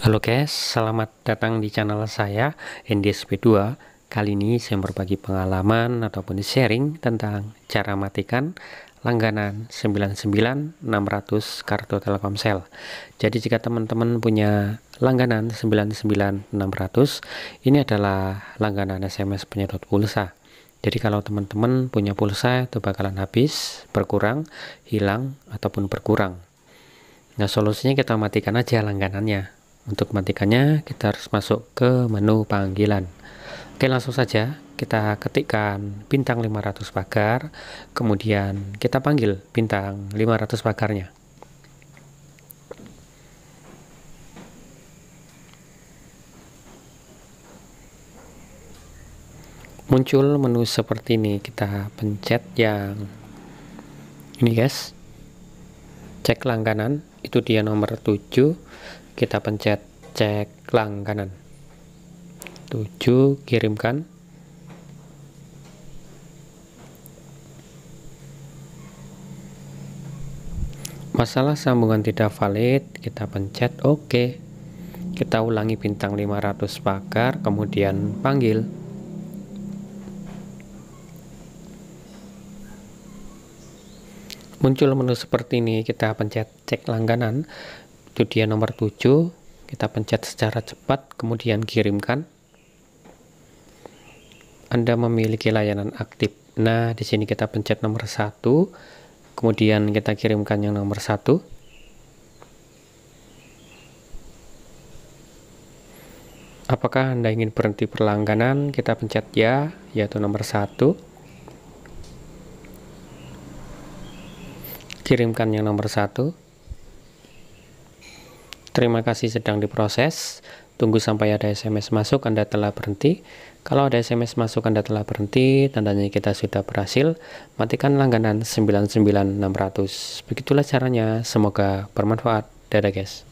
Halo guys, selamat datang di channel saya NDSP2 Kali ini saya berbagi pengalaman ataupun sharing tentang cara matikan langganan 99600 kartu Telkomsel Jadi jika teman-teman punya langganan 99600 Ini adalah langganan SMS penyedot pulsa jadi kalau teman-teman punya pulsa itu bakalan habis, berkurang, hilang, ataupun berkurang. Nah solusinya kita matikan aja langganannya. Untuk mematikannya, kita harus masuk ke menu panggilan. Oke, langsung saja kita ketikkan bintang 500 pagar, kemudian kita panggil bintang 500 pagarnya. Muncul menu seperti ini, kita pencet yang ini guys. Cek langganan, itu dia nomor 7 kita pencet cek langganan tujuh 7 kirimkan masalah sambungan tidak valid kita pencet OK kita ulangi bintang 500 pagar kemudian panggil muncul menu seperti ini kita pencet cek langganan itu dia nomor 7 kita pencet secara cepat kemudian kirimkan Anda memiliki layanan aktif nah di sini kita pencet nomor 1 kemudian kita kirimkan yang nomor 1 apakah Anda ingin berhenti perlangganan kita pencet ya yaitu nomor 1 kirimkan yang nomor satu Terima kasih sedang diproses. Tunggu sampai ada SMS masuk, Anda telah berhenti. Kalau ada SMS masuk, Anda telah berhenti, tandanya kita sudah berhasil. Matikan langganan 99600. Begitulah caranya, semoga bermanfaat. Dadah guys.